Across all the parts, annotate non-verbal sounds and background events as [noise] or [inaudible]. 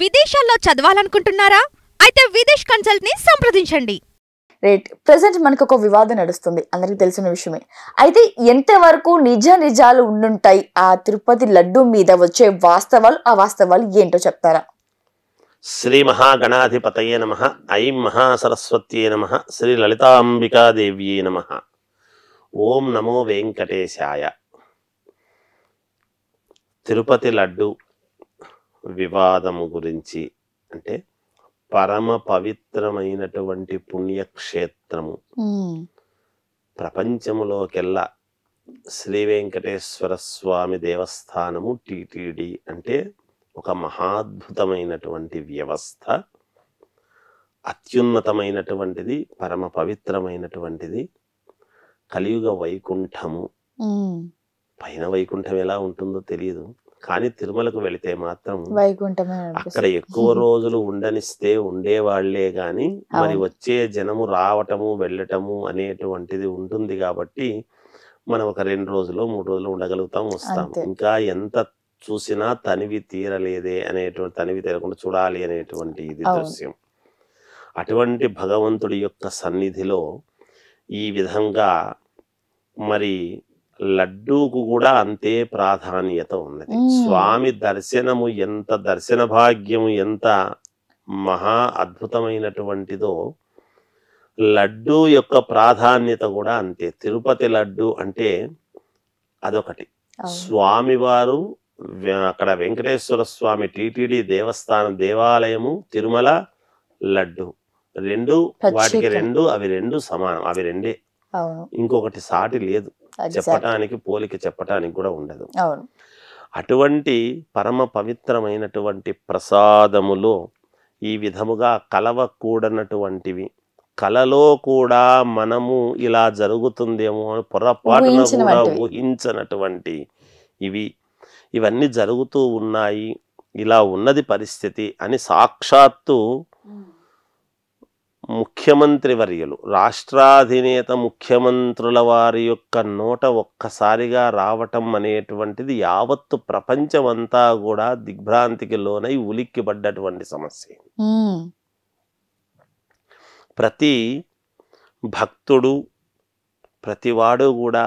విదేశాల్లో చదవాలనుకుంటున్నారా అయితే విదేశ్ కన్సల్ట్ ని సంప్రదించండి రైట్ ప్రజెంట్ మనకు ఒక వివాదం నడుస్తుంది అందరికీ తెలిసిన విషయమే అయితే ఎంతవరకు నిజ నిజాలు ఉండుంటాయి ఆ తిరుపతి లడ్డు మీద వచ్చే వాస్తవాలు ఆ వాస్తవాలు ఏంటో చెప్తారా శ్రీ మహాగణాధిపతయే నమ మహా మహాసరస్వత్యే నమ శ్రీ లలితాంబికాదేవ్యే నమ ఓం నమో వెంకటేశాయ తిరుపతి లడ్డు వివాదము గురించి అంటే పరమ పవిత్రమైనటువంటి పుణ్యక్షేత్రము ప్రపంచములోకెల్లా శ్రీ వెంకటేశ్వర స్వామి దేవస్థానము టిటిడి అంటే ఒక మహాద్భుతమైనటువంటి వ్యవస్థ అత్యున్నతమైనటువంటిది పరమ పవిత్రమైనటువంటిది కలియుగ వైకుంఠము పైన వైకుంఠం ఎలా ఉంటుందో తెలియదు కానీ తిరుమలకు వెళితే మాత్రం అక్కడ ఎక్కువ [laughs] రోజులు ఉండనిస్తే ఉండేవాళ్లే గాని మరి వచ్చే జనము రావటము వెళ్ళటము అనేటువంటిది ఉంటుంది కాబట్టి మనం ఒక రెండు రోజులు మూడు రోజులు ఉండగలుగుతాం వస్తాం ఇంకా ఎంత చూసినా తనివి తీరలేదే అనేటువంటి తనివి తీరకుండా చూడాలి అనేటువంటి ఇది దృశ్యం అటువంటి భగవంతుడి యొక్క సన్నిధిలో ఈ విధంగా మరి లడ్డూకు కూడా అంతే ప్రాధాన్యత ఉన్నది స్వామి దర్శనము ఎంత దర్శన భాగ్యము ఎంత మహా అద్భుతమైనటువంటిదో లడ్డూ యొక్క ప్రాధాన్యత కూడా అంతే తిరుపతి లడ్డు అంటే అదొకటి స్వామివారు అక్కడ వెంకటేశ్వర స్వామి టిటిడి దేవస్థానం దేవాలయము తిరుమల లడ్డు రెండు వాటికి రెండు అవి రెండు సమానం అవి రెండే ఇంకొకటి సాటి లేదు చెప్పటానికి పోలిక చెప్పటానికి కూడా ఉండదు అటువంటి పరమ పవిత్రమైనటువంటి ప్రసాదములు ఈ విధముగా కలవకూడనటువంటివి కలలో కూడా మనము ఇలా జరుగుతుందేమో అని పొరపాటున కూడా ఊహించనటువంటి ఇవి ఇవన్నీ జరుగుతూ ఉన్నాయి ఇలా ఉన్నది పరిస్థితి అని సాక్షాత్తు ముఖ్యమంత్రి వర్యులు రాష్ట్రాధినేత ముఖ్యమంత్రుల వారి యొక్క నోట ఒక్కసారిగా రావటం అనేటువంటిది యావత్తు ప్రపంచమంతా కూడా దిగ్భ్రాంతికి లోనై ఉలిక్కిపడ్డటువంటి సమస్య ప్రతి భక్తుడు ప్రతివాడు కూడా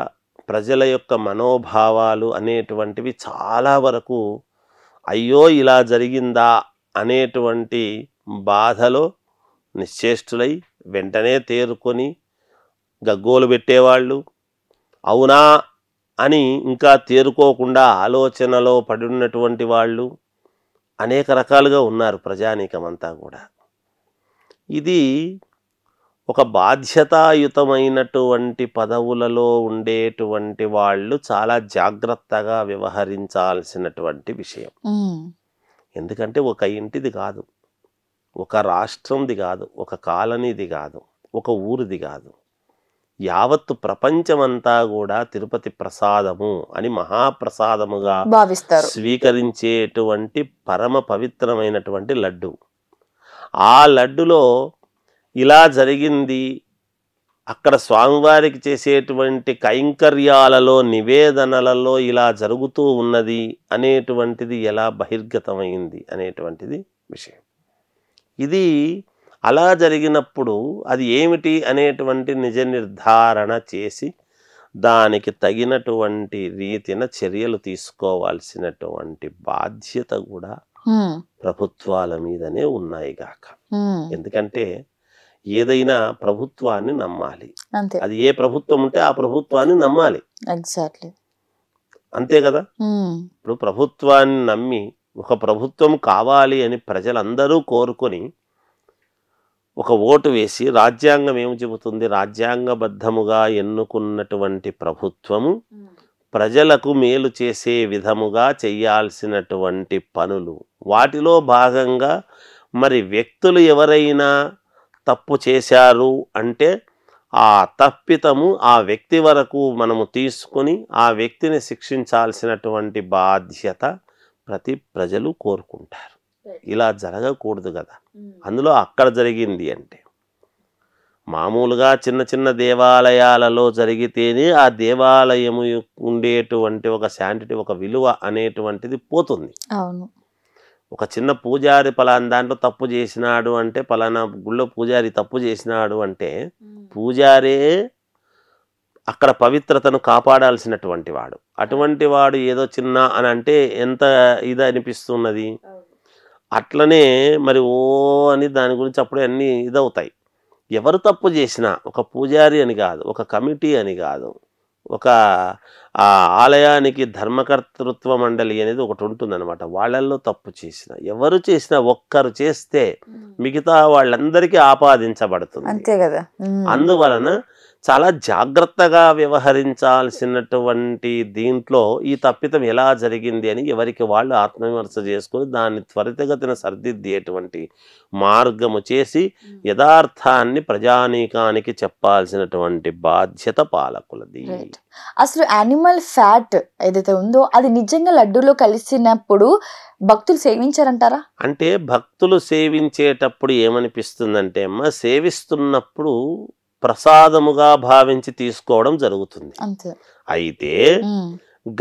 ప్రజల యొక్క మనోభావాలు అనేటువంటివి చాలా వరకు అయ్యో ఇలా జరిగిందా అనేటువంటి బాధలో నిశ్చేష్టులై వెంటనే తేరుకొని గగ్గోలు పెట్టేవాళ్ళు అవునా అని ఇంకా తేరుకోకుండా ఆలోచనలో ఉన్నటువంటి వాళ్ళు అనేక రకాలుగా ఉన్నారు ప్రజానీకమంతా కూడా ఇది ఒక బాధ్యతాయుతమైనటువంటి పదవులలో ఉండేటువంటి వాళ్ళు చాలా జాగ్రత్తగా వ్యవహరించాల్సినటువంటి విషయం ఎందుకంటే ఒక ఇంటిది కాదు ఒక రాష్ట్రంది కాదు ఒక కాలనీది కాదు ఒక ఊరిది కాదు యావత్తు ప్రపంచమంతా కూడా తిరుపతి ప్రసాదము అని మహాప్రసాదముగా భావిస్తారు స్వీకరించేటువంటి పరమ పవిత్రమైనటువంటి లడ్డు ఆ లడ్డులో ఇలా జరిగింది అక్కడ స్వామివారికి చేసేటువంటి కైంకర్యాలలో నివేదనలలో ఇలా జరుగుతూ ఉన్నది అనేటువంటిది ఎలా బహిర్గతమైంది అనేటువంటిది విషయం ఇది అలా జరిగినప్పుడు అది ఏమిటి అనేటువంటి నిజ నిర్ధారణ చేసి దానికి తగినటువంటి రీతిన చర్యలు తీసుకోవాల్సినటువంటి బాధ్యత కూడా ప్రభుత్వాల మీదనే ఉన్నాయి గాక ఎందుకంటే ఏదైనా ప్రభుత్వాన్ని నమ్మాలి అది ఏ ప్రభుత్వం ఉంటే ఆ ప్రభుత్వాన్ని నమ్మాలి ఎగ్జాక్ట్లీ అంతే కదా ఇప్పుడు ప్రభుత్వాన్ని నమ్మి ఒక ప్రభుత్వం కావాలి అని ప్రజలందరూ కోరుకొని ఒక ఓటు వేసి రాజ్యాంగం ఏమి చెబుతుంది రాజ్యాంగబద్ధముగా ఎన్నుకున్నటువంటి ప్రభుత్వము ప్రజలకు మేలు చేసే విధముగా చేయాల్సినటువంటి పనులు వాటిలో భాగంగా మరి వ్యక్తులు ఎవరైనా తప్పు చేశారు అంటే ఆ తప్పితము ఆ వ్యక్తి వరకు మనము తీసుకొని ఆ వ్యక్తిని శిక్షించాల్సినటువంటి బాధ్యత ప్రతి ప్రజలు కోరుకుంటారు ఇలా జరగకూడదు కదా hmm. అందులో అక్కడ జరిగింది అంటే మామూలుగా చిన్న చిన్న దేవాలయాలలో జరిగితేనే ఆ దేవాలయము ఉండేటువంటి ఒక శాంటిటీ ఒక విలువ అనేటువంటిది పోతుంది అవును ఒక చిన్న పూజారి పలానా దాంట్లో తప్పు చేసినాడు అంటే పలానా గుళ్ళో పూజారి తప్పు చేసినాడు అంటే hmm. పూజారే అక్కడ పవిత్రతను కాపాడాల్సినటువంటి వాడు అటువంటి వాడు ఏదో చిన్న అని అంటే ఎంత ఇది అనిపిస్తున్నది అట్లనే మరి ఓ అని దాని గురించి అప్పుడే అన్నీ ఇదవుతాయి ఎవరు తప్పు చేసినా ఒక పూజారి అని కాదు ఒక కమిటీ అని కాదు ఒక ఆలయానికి ధర్మకర్తృత్వ మండలి అనేది ఒకటి ఉంటుందన్నమాట వాళ్ళల్లో తప్పు చేసిన ఎవరు చేసినా ఒక్కరు చేస్తే మిగతా వాళ్ళందరికీ ఆపాదించబడుతుంది అంతే కదా అందువలన చాలా జాగ్రత్తగా వ్యవహరించాల్సినటువంటి దీంట్లో ఈ తప్పితం ఎలా జరిగింది అని ఎవరికి వాళ్ళు ఆత్మవిమర్శ చేసుకుని దాన్ని త్వరితగతిన సర్దిద్దేటువంటి మార్గము చేసి యథార్థాన్ని ప్రజానీకానికి చెప్పాల్సినటువంటి బాధ్యత పాలకులది అసలు యానిమల్ ఫ్యాట్ ఏదైతే ఉందో అది నిజంగా లడ్డూలో కలిసినప్పుడు భక్తులు సేవించారంటారా అంటే భక్తులు సేవించేటప్పుడు ఏమనిపిస్తుందంటే అమ్మ సేవిస్తున్నప్పుడు ప్రసాదముగా భావించి తీసుకోవడం జరుగుతుంది అయితే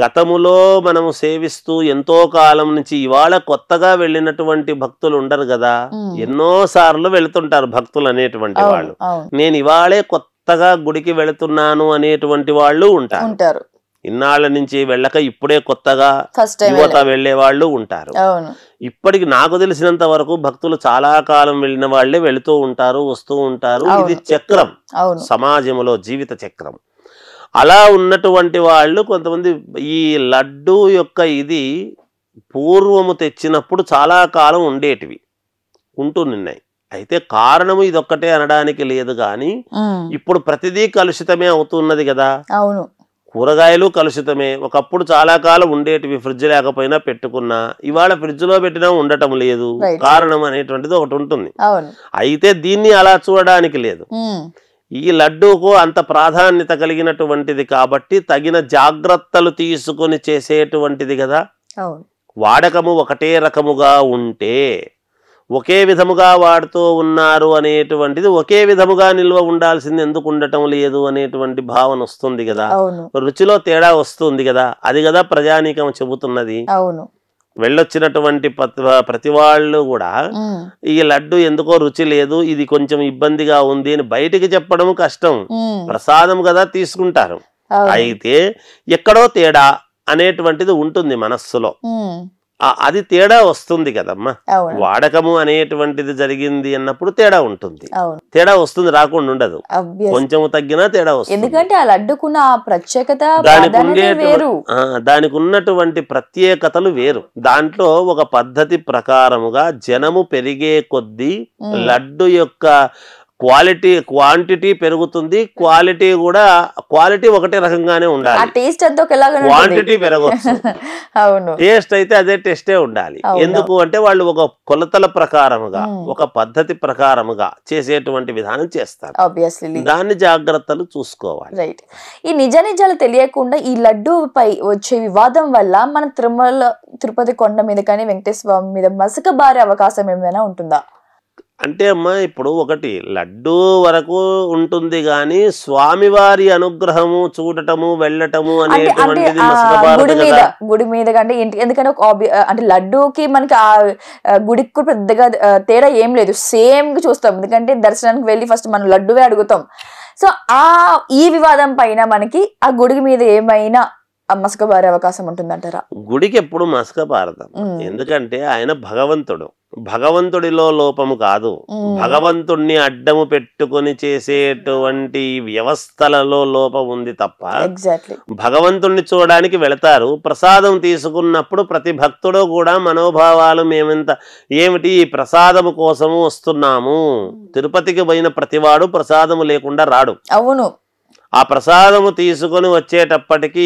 గతములో మనము సేవిస్తూ ఎంతో కాలం నుంచి ఇవాళ కొత్తగా వెళ్ళినటువంటి భక్తులు ఉండరు కదా ఎన్నో సార్లు వెళుతుంటారు భక్తులు అనేటువంటి వాళ్ళు నేను ఇవాళే కొత్తగా గుడికి వెళుతున్నాను అనేటువంటి వాళ్ళు ఉంటారు ఇన్నాళ్ళ నుంచి వెళ్ళక ఇప్పుడే కొత్తగా యువత వెళ్లే వాళ్ళు ఉంటారు ఇప్పటికి నాకు తెలిసినంత వరకు భక్తులు చాలా కాలం వెళ్ళిన వాళ్లే వెళుతూ ఉంటారు వస్తూ ఉంటారు ఇది చక్రం సమాజంలో జీవిత చక్రం అలా ఉన్నటువంటి వాళ్ళు కొంతమంది ఈ లడ్డు యొక్క ఇది పూర్వము తెచ్చినప్పుడు చాలా కాలం ఉండేటివి ఉంటూ నిన్నాయి అయితే కారణము ఇదొక్కటే అనడానికి లేదు కానీ ఇప్పుడు ప్రతిదీ కలుషితమే అవుతున్నది కదా అవును కూరగాయలు కలుషితమే ఒకప్పుడు చాలా కాలం ఉండేటివి ఫ్రిడ్జ్ లేకపోయినా పెట్టుకున్నా ఇవాళ ఫ్రిడ్జ్ లో పెట్టినా ఉండటం లేదు కారణం అనేటువంటిది ఒకటి ఉంటుంది అయితే దీన్ని అలా చూడడానికి లేదు ఈ లడ్డూకు అంత ప్రాధాన్యత కలిగినటువంటిది కాబట్టి తగిన జాగ్రత్తలు తీసుకుని చేసేటువంటిది కదా వాడకము ఒకటే రకముగా ఉంటే ఒకే విధముగా వాడుతూ ఉన్నారు అనేటువంటిది ఒకే విధముగా నిల్వ ఉండాల్సింది ఎందుకు ఉండటం లేదు అనేటువంటి భావన వస్తుంది కదా రుచిలో తేడా వస్తుంది కదా అది కదా ప్రజానీకం చెబుతున్నది వెళ్ళొచ్చినటువంటి ప్రతి వాళ్ళు కూడా ఈ లడ్డు ఎందుకో రుచి లేదు ఇది కొంచెం ఇబ్బందిగా ఉంది అని బయటికి చెప్పడం కష్టం ప్రసాదం కదా తీసుకుంటారు అయితే ఎక్కడో తేడా అనేటువంటిది ఉంటుంది మనస్సులో అది తేడా వస్తుంది కదమ్మా వాడకము అనేటువంటిది జరిగింది అన్నప్పుడు తేడా ఉంటుంది తేడా వస్తుంది రాకుండా ఉండదు కొంచెం తగ్గినా తేడా వస్తుంది ఎందుకంటే అలా అడ్డుకున్న ప్రత్యేకత దానికి ఉన్నటువంటి ప్రత్యేకతలు వేరు దాంట్లో ఒక పద్ధతి ప్రకారముగా జనము పెరిగే కొద్దీ లడ్డు యొక్క క్వాలిటీ క్వాంటిటీ పెరుగుతుంది క్వాలిటీ కూడా క్వాలిటీ ఒకటే రకంగానే ఉండాలి టేస్ట్ క్వాంటిటీ పెరగవచ్చు [laughs] టేస్ట్ అయితే అదే టేస్టే ఉండాలి ఎందుకు అంటే వాళ్ళు ఒక కొలతల ప్రకారముగా ఒక పద్ధతి ప్రకారముగా చేసేటువంటి విధానం చేస్తారు దాన్ని జాగ్రత్తలు చూసుకోవాలి రైట్ ఈ నిజ నిజాలు తెలియకుండా ఈ లడ్డూపై వచ్చే వివాదం వల్ల మన తిరుమల తిరుపతి కొండ మీద కానీ వెంకటేశ్వర మీద మసకబారే అవకాశం ఏమైనా ఉంటుందా అంటే అమ్మ ఇప్పుడు ఒకటి లడ్డూ వరకు ఉంటుంది కానీ స్వామివారి అనుగ్రహము చూడటము వెళ్ళటము అనేటువంటిది గుడి మీద గుడి మీద అంటే ఎందుకంటే ఒక అంటే లడ్డూకి మనకి ఆ గుడికి కూడా పెద్దగా తేడా ఏం లేదు సేమ్ చూస్తాం ఎందుకంటే దర్శనానికి వెళ్ళి ఫస్ట్ మనం లడ్డువే అడుగుతాం సో ఆ ఈ వివాదం పైన మనకి ఆ గుడి మీద ఏమైనా మసక పారే అవకాశం ఉంటుందంటారా గుడికి ఎప్పుడు మసక పారదాం ఎందుకంటే ఆయన భగవంతుడు భగవంతుడిలో లోపము కాదు భగవంతుణ్ణి అడ్డము పెట్టుకొని చేసేటువంటి వ్యవస్థలలో లోపం ఉంది తప్ప భగవంతుణ్ణి చూడడానికి వెళతారు ప్రసాదం తీసుకున్నప్పుడు ప్రతి భక్తుడు కూడా మనోభావాలు మేమెంత ఏమిటి ఈ ప్రసాదము కోసము వస్తున్నాము తిరుపతికి పోయిన ప్రతివాడు ప్రసాదము లేకుండా రాడు అవును ఆ ప్రసాదము తీసుకొని వచ్చేటప్పటికి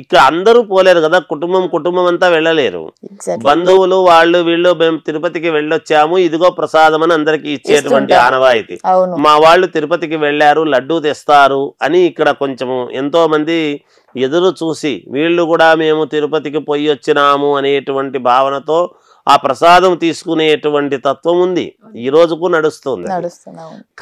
ఇక అందరూ పోలేరు కదా కుటుంబం కుటుంబం అంతా వెళ్ళలేరు బంధువులు వాళ్ళు వీళ్ళు మేము తిరుపతికి వెళ్ళొచ్చాము ఇదిగో ప్రసాదం అని అందరికి ఇచ్చేటువంటి ఆనవాయితీ మా వాళ్ళు తిరుపతికి వెళ్ళారు లడ్డూ తెస్తారు అని ఇక్కడ కొంచెము ఎంతో మంది ఎదురు చూసి వీళ్ళు కూడా మేము తిరుపతికి పోయి వచ్చినాము అనేటువంటి భావనతో ఆ ప్రసాదం తీసుకునేటువంటి తత్వం ఉంది ఈ రోజుకు నడుస్తుంది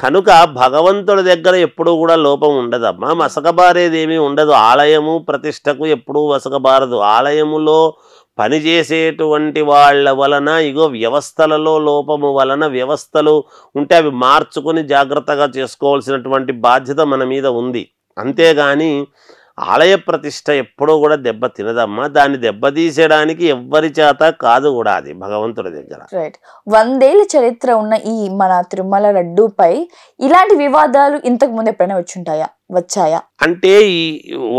కనుక భగవంతుడి దగ్గర ఎప్పుడూ కూడా లోపం ఉండదమ్మా మసకబారేదేమీ ఉండదు ఆలయము ప్రతిష్టకు ఎప్పుడూ వసకబారదు ఆలయములో పనిచేసేటువంటి వాళ్ళ వలన ఇగో వ్యవస్థలలో లోపము వలన వ్యవస్థలు ఉంటే అవి మార్చుకొని జాగ్రత్తగా చేసుకోవాల్సినటువంటి బాధ్యత మన మీద ఉంది అంతేగాని ఆలయ ప్రతిష్ట ఎప్పుడూ కూడా దెబ్బ తినదమ్మా దాన్ని దెబ్బతీసేయడానికి ఎవ్వరి చేత కాదు కూడా అది భగవంతుడి దగ్గర రైట్ వందేళ్ళ చరిత్ర ఉన్న ఈ మన తిరుమల లడ్డూపై ఇలాంటి వివాదాలు ఇంతకు ముందు ఎప్పుడైనా వచ్చుంటాయా వచ్చాయా అంటే ఈ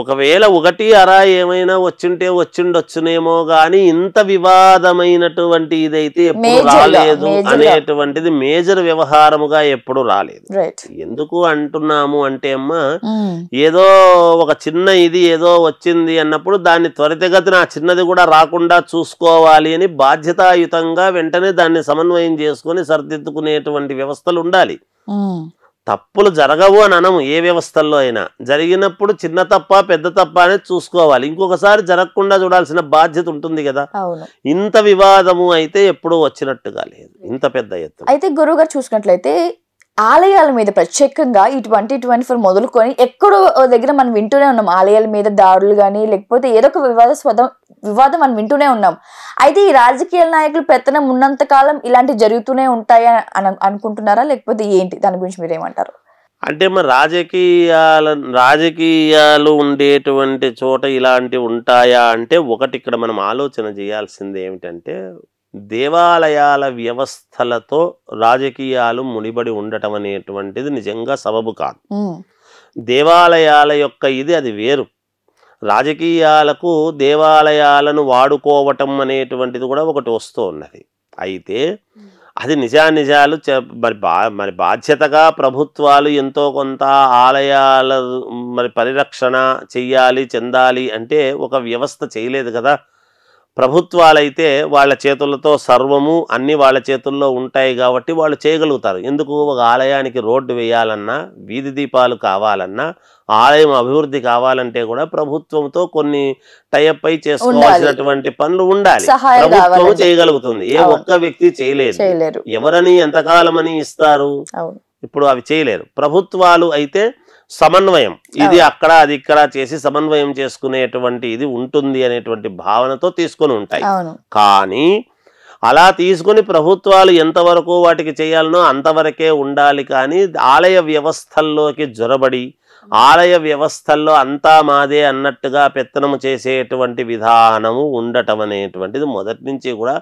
ఒకవేళ ఒకటి అరా ఏమైనా వచ్చింటే వచ్చిండొచ్చునేమో గాని ఇంత వివాదమైనటువంటి ఇదైతే ఎప్పుడు రాలేదు అనేటువంటిది మేజర్ వ్యవహారముగా ఎప్పుడు రాలేదు ఎందుకు అంటున్నాము అంటే అమ్మా hmm. ఏదో ఒక చిన్న ఇది ఏదో వచ్చింది అన్నప్పుడు దాన్ని త్వరితగతిన ఆ చిన్నది కూడా రాకుండా చూసుకోవాలి అని బాధ్యతాయుతంగా వెంటనే దాన్ని సమన్వయం చేసుకొని సరిదిద్దుకునేటువంటి వ్యవస్థలు ఉండాలి hmm. తప్పులు జరగవు అని అనము ఏ వ్యవస్థల్లో అయినా జరిగినప్పుడు చిన్న తప్ప పెద్ద తప్ప అనేది చూసుకోవాలి ఇంకొకసారి జరగకుండా చూడాల్సిన బాధ్యత ఉంటుంది కదా ఇంత వివాదము అయితే ఎప్పుడూ వచ్చినట్టుగా లేదు ఇంత పెద్ద ఎత్తు అయితే గురువుగారు చూసినట్లయితే ఆలయాల మీద ప్రత్యేకంగా ఈ ట్వంటీ ట్వంటీ ఫోర్ మొదలుకొని ఎక్కడో దగ్గర మనం వింటూనే ఉన్నాం ఆలయాల మీద దాడులు కానీ లేకపోతే ఏదో ఒక వివాదాస్పదం వివాదం మనం వింటూనే ఉన్నాం అయితే ఈ రాజకీయ నాయకులు పెత్తనం ఉన్నంతకాలం ఇలాంటి జరుగుతూనే అని అనుకుంటున్నారా లేకపోతే ఏంటి దాని గురించి మీరేమంటారు అంటే మన రాజకీయాల రాజకీయాలు ఉండేటువంటి చోట ఇలాంటివి ఉంటాయా అంటే ఒకటి ఇక్కడ మనం ఆలోచన చేయాల్సింది ఏమిటంటే దేవాలయాల వ్యవస్థలతో రాజకీయాలు ముడిబడి ఉండటం అనేటువంటిది నిజంగా సబబు కాదు దేవాలయాల యొక్క ఇది అది వేరు రాజకీయాలకు దేవాలయాలను వాడుకోవటం అనేటువంటిది కూడా ఒకటి వస్తూ ఉన్నది అయితే అది నిజానిజాలు మరి బా మరి బాధ్యతగా ప్రభుత్వాలు ఎంతో కొంత ఆలయాల మరి పరిరక్షణ చెయ్యాలి చెందాలి అంటే ఒక వ్యవస్థ చేయలేదు కదా ప్రభుత్వాలైతే వాళ్ళ చేతులతో సర్వము అన్నీ వాళ్ళ చేతుల్లో ఉంటాయి కాబట్టి వాళ్ళు చేయగలుగుతారు ఎందుకు ఒక ఆలయానికి రోడ్డు వేయాలన్నా వీధి దీపాలు కావాలన్నా ఆలయం అభివృద్ధి కావాలంటే కూడా ప్రభుత్వంతో కొన్ని టైప్ అయి చేసుకోవాల్సినటువంటి పనులు ఉండాలి ప్రభుత్వం చేయగలుగుతుంది ఏ ఒక్క వ్యక్తి చేయలేదు ఎవరని ఎంతకాలమని ఇస్తారు ఇప్పుడు అవి చేయలేరు ప్రభుత్వాలు అయితే సమన్వయం ఇది అక్కడ అది ఇక్కడ చేసి సమన్వయం చేసుకునేటువంటి ఇది ఉంటుంది అనేటువంటి భావనతో తీసుకొని ఉంటాయి కానీ అలా తీసుకుని ప్రభుత్వాలు ఎంతవరకు వాటికి చేయాలనో అంతవరకే ఉండాలి కానీ ఆలయ వ్యవస్థల్లోకి జొరబడి ఆలయ వ్యవస్థల్లో అంతా మాదే అన్నట్టుగా పెత్తనము చేసేటువంటి విధానము ఉండటం అనేటువంటిది మొదటి నుంచి కూడా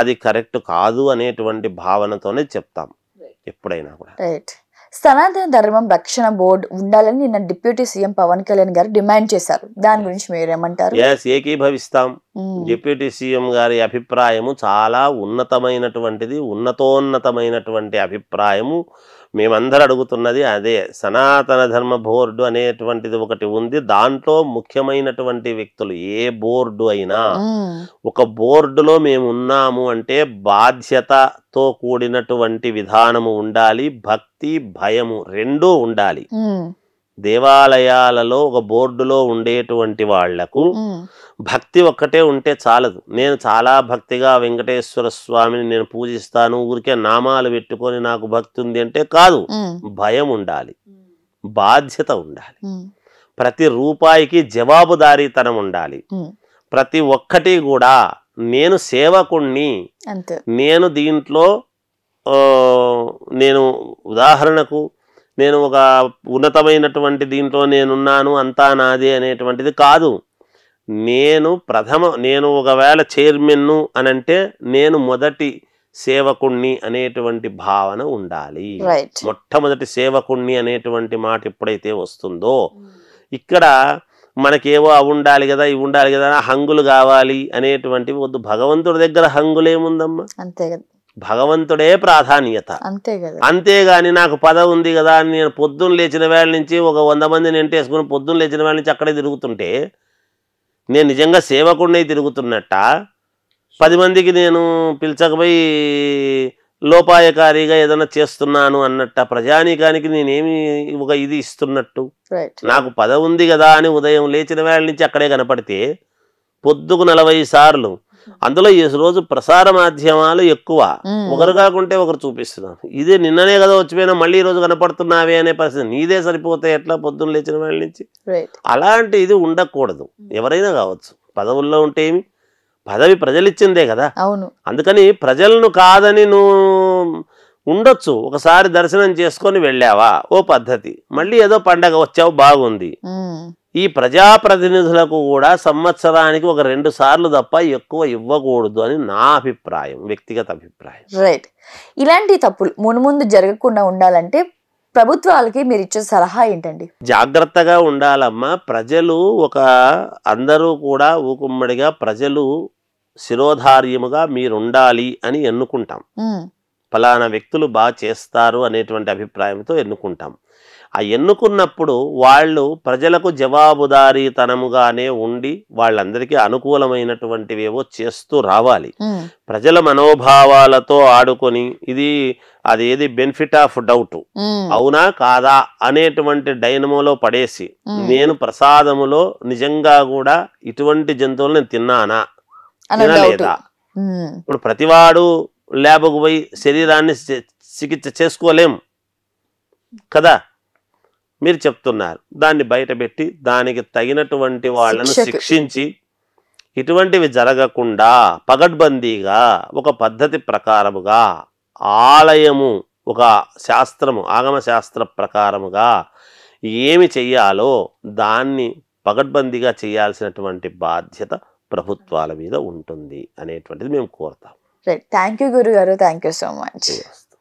అది కరెక్ట్ కాదు అనేటువంటి భావనతోనే చెప్తాం ఎప్పుడైనా కూడా సనాతన ధర్మం రక్షణ బోర్డు ఉండాలని నిన్న డిప్యూటీ సీఎం పవన్ కళ్యాణ్ గారు డిమాండ్ చేశారు దాని గురించి మీరేమంటారు ఏమంటారు ఏకీభవిస్తాం డిప్యూటీ సీఎం గారి అభిప్రాయము చాలా ఉన్నతమైనటువంటిది ఉన్నతోన్నతమైనటువంటి అభిప్రాయము మేమందరూ అడుగుతున్నది అదే సనాతన ధర్మ బోర్డు అనేటువంటిది ఒకటి ఉంది దాంట్లో ముఖ్యమైనటువంటి వ్యక్తులు ఏ బోర్డు అయినా ఒక బోర్డులో మేము ఉన్నాము అంటే బాధ్యతతో కూడినటువంటి విధానము ఉండాలి భక్తి భయము రెండూ ఉండాలి దేవాలయాలలో ఒక బోర్డులో ఉండేటువంటి వాళ్లకు భక్తి ఒక్కటే ఉంటే చాలదు నేను చాలా భక్తిగా వెంకటేశ్వర స్వామిని నేను పూజిస్తాను ఊరికే నామాలు పెట్టుకొని నాకు భక్తి ఉంది అంటే కాదు భయం ఉండాలి బాధ్యత ఉండాలి ప్రతి రూపాయికి జవాబుదారీతనం ఉండాలి ప్రతి ఒక్కటి కూడా నేను సేవకుణ్ణి నేను దీంట్లో నేను ఉదాహరణకు నేను ఒక ఉన్నతమైనటువంటి దీంట్లో నేనున్నాను అంతా నాది అనేటువంటిది కాదు నేను ప్రథమ నేను ఒకవేళ చైర్మన్ను అని అంటే నేను మొదటి సేవకుణ్ణి అనేటువంటి భావన ఉండాలి మొట్టమొదటి సేవకుణ్ణి అనేటువంటి మాట ఎప్పుడైతే వస్తుందో hmm. ఇక్కడ మనకేవో అవి ఉండాలి కదా ఇవి ఉండాలి కదా హంగులు కావాలి అనేటువంటివి వద్దు భగవంతుడి దగ్గర హంగులేముందమ్మా అంతే కదా భగవంతుడే ప్రాధాన్యత అంతే కదా అంతేగాని నాకు పదవి ఉంది కదా అని నేను పొద్దున్న లేచిన వేళ నుంచి ఒక వంద మందిని ఎంటేసుకుని పొద్దున్న లేచిన వేళ నుంచి అక్కడే తిరుగుతుంటే నేను నిజంగా సేవకుండా తిరుగుతున్నట్ట పది మందికి నేను పిలిచకపోయి లోపాయకారిగా ఏదైనా చేస్తున్నాను అన్నట్ట ప్రజానీకానికి నేనేమి ఒక ఇది ఇస్తున్నట్టు నాకు పదవి ఉంది కదా అని ఉదయం లేచిన వేళ నుంచి అక్కడే కనపడితే పొద్దుకు నలభై సార్లు అందులో ఈ రోజు ప్రసార మాధ్యమాలు ఎక్కువ ఒకరు కాకుంటే ఒకరు చూపిస్తున్నారు ఇదే నిన్ననే కదా వచ్చిపోయినా మళ్ళీ ఈ రోజు కనపడుతున్నావే అనే పరిస్థితి నీదే సరిపోతే ఎట్లా పొద్దున్న లేచిన వాళ్ళ నుంచి అలాంటి ఇది ఉండకూడదు ఎవరైనా కావచ్చు పదవుల్లో ఉంటే ఏమి పదవి ప్రజలిచ్చిందే కదా అవును అందుకని ప్రజలను కాదని నువ్వు ఉండొచ్చు ఒకసారి దర్శనం చేసుకొని వెళ్ళావా ఓ పద్ధతి మళ్ళీ ఏదో పండగ వచ్చావు బాగుంది ఈ ప్రజాప్రతినిధులకు కూడా సంవత్సరానికి ఒక రెండు సార్లు తప్ప ఎక్కువ ఇవ్వకూడదు అని నా అభిప్రాయం వ్యక్తిగత అభిప్రాయం రైట్ ఇలాంటి తప్పులు మునుముందు జరగకుండా ఉండాలంటే ప్రభుత్వాలకి మీరు ఇచ్చే సలహా ఏంటండి జాగ్రత్తగా ఉండాలమ్మా ప్రజలు ఒక అందరూ కూడా ఊకుమ్మడిగా ప్రజలు శిరోధార్యముగా మీరుండాలి అని ఎన్నుకుంటాం hmm. ఫలానా వ్యక్తులు బాగా చేస్తారు అనేటువంటి అభిప్రాయంతో ఎన్నుకుంటాం ఆ ఎన్నుకున్నప్పుడు వాళ్ళు ప్రజలకు జవాబుదారీతనముగానే ఉండి వాళ్ళందరికీ అనుకూలమైనటువంటివేవో చేస్తూ రావాలి ప్రజల మనోభావాలతో ఆడుకొని ఇది అది ఏది బెనిఫిట్ ఆఫ్ డౌట్ అవునా కాదా అనేటువంటి డైనమోలో పడేసి నేను ప్రసాదములో నిజంగా కూడా ఇటువంటి జంతువులు నేను తిన్నానా తినలేదా ఇప్పుడు ప్రతివాడు ల్యాబ్కు పోయి శరీరాన్ని చికిత్స చేసుకోలేం కదా మీరు చెప్తున్నారు దాన్ని బయటపెట్టి దానికి తగినటువంటి వాళ్ళను శిక్షించి ఇటువంటివి జరగకుండా పగడ్బందీగా ఒక పద్ధతి ప్రకారముగా ఆలయము ఒక శాస్త్రము ఆగమ శాస్త్ర ప్రకారముగా ఏమి చెయ్యాలో దాన్ని పగడ్బందీగా చేయాల్సినటువంటి బాధ్యత ప్రభుత్వాల మీద ఉంటుంది అనేటువంటిది మేము కోరుతాం థ్యాంక్ యూ గురుగారు థ్యాంక్ యూ సో మచ్